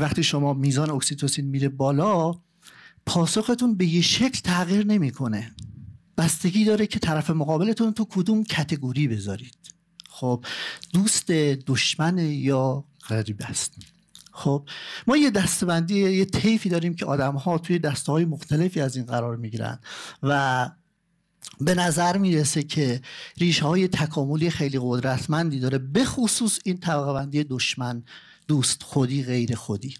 وقتی شما میزان اکسیتوسین میره بالا پاسختون به یه شکل تغییر نمیکنه بستگی داره که طرف مقابلتون تو کدوم کتگوری بذارید خب دوست دشمن یا غریب است خب ما یه دستبندی یه طیفی داریم که آدم ها توی دسته های مختلفی از این قرار میگیرن و به نظر میرسه که ریشه های تکاملی خیلی قدرتمندی داره به خصوص این طبقه بندی دشمن دوست خودی غیر خودی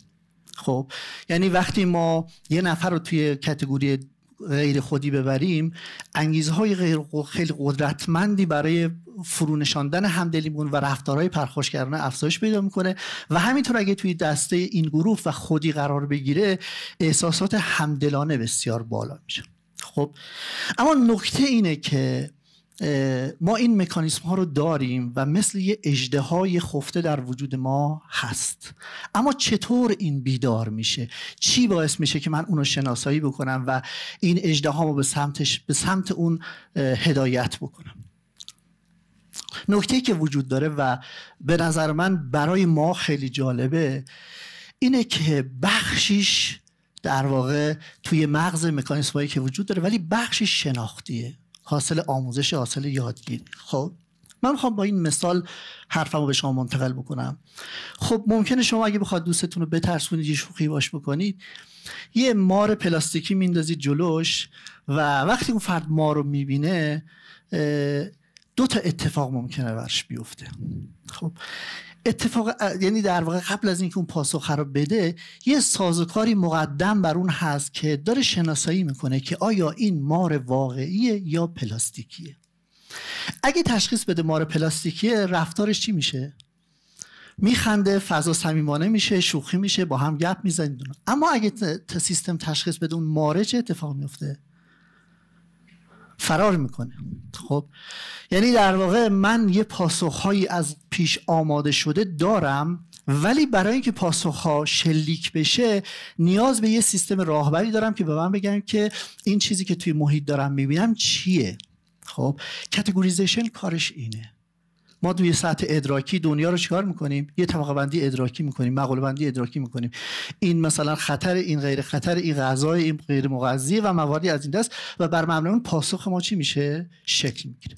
خب یعنی وقتی ما یه نفر رو توی کتگوری غیر خودی ببریم انگیزه های غیر خیلی قدرتمندی برای فرونشاندن همدلیمون و رفتارهای پرخوشگرانه افزایش پیدا میکنه و همینطور اگه توی دسته این گروه و خودی قرار بگیره احساسات همدلانه بسیار بالا میشه خب اما نکته اینه که ما این مکانیسم ها رو داریم و مثل یه اجده های خفته در وجود ما هست اما چطور این بیدار میشه چی باعث میشه که من اونو شناسایی بکنم و این اجده ها رو به, سمتش، به سمت اون هدایت بکنم نکته که وجود داره و به نظر من برای ما خیلی جالبه اینه که بخشیش در واقع توی مغز مکانیسم هایی که وجود داره ولی بخشیش شناختیه حاصل آموزش حاصل یادگیری خب من میخوام با این مثال حرفم رو به شما منتقل بکنم خب ممکنه شما اگه بخواد دوستتون رو بترسونید یه شوخی باش بکنید یه مار پلاستیکی میندازید جلوش و وقتی اون فرد مار رو میبینه دو تا اتفاق ممکنه برش بیفته خب اتفاق یعنی در واقع قبل از اینکه اون پاسخ رو بده یه سازوکاری مقدم بر اون هست که داره شناسایی میکنه که آیا این مار واقعیه یا پلاستیکیه اگه تشخیص بده مار پلاستیکیه رفتارش چی میشه میخنده فضا صمیمانه میشه شوخی میشه با هم گپ میزنید اما اگه سیستم تشخیص بده اون ماره چه اتفاق میفته فرار میکنه خب یعنی در واقع من یه پاسخهایی از پیش آماده شده دارم ولی برای اینکه پاسخها شلیک بشه نیاز به یه سیستم راهبری دارم که به من بگم که این چیزی که توی محیط دارم میبینم چیه خب کاتگوریزیشن کارش اینه ما توی سطح ادراکی دنیا رو چیکار میکنیم یه طبقه بندی ادراکی میکنیم مقوله بندی ادراکی میکنیم این مثلا خطر این غیر خطر این غذای این غیر مغذی و مواردی از این دست و بر مبنای اون پاسخ ما چی میشه شکل میگیره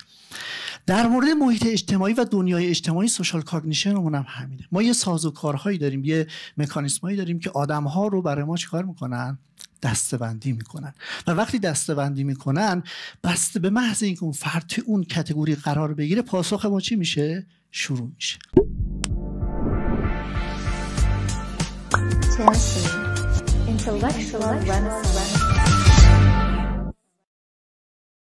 در مورد محیط اجتماعی و دنیای اجتماعی سوشال کاگنیشن هم همینه ما یه سازوکارهایی داریم یه مکانیزمایی داریم که آدمها رو برای ما چیکار میکنن دستبندی میکنن و وقتی دستبندی میکنن بسته به محض اینکه اون فرد توی اون کتگوری قرار بگیره پاسخ ما چی میشه شروع میشه intellectual renaissance.